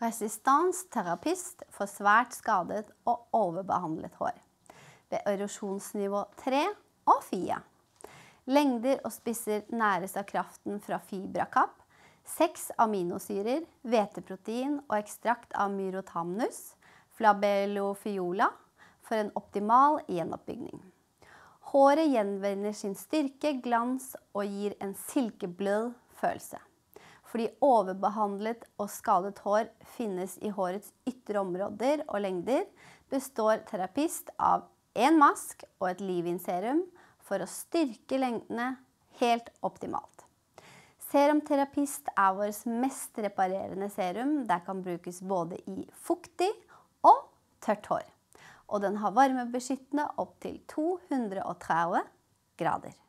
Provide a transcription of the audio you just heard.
Resistansterapist for svært skadet og overbehandlet hår. Ved erosjonsnivå 3 og 4. Lengder og spisser næres av kraften fra fibrakapp, seks aminosyrer, hveteprotein og ekstrakt av myrotamnus, flabellofiola, for en optimal gjenoppbygging. Håret gjenvinner sin styrke, glans og gir en silkeblød følelse. Fordi overbehandlet og skadet hår finnes i hårets ytre områder og lengder, består terapist av én mask og et livinserum for å styrke lengdene helt optimalt. Serumterapist er vårt mest reparerende serum. Det kan brukes både i fuktig og tørt hår. Og den har varmebeskyttende opptil 230 grader.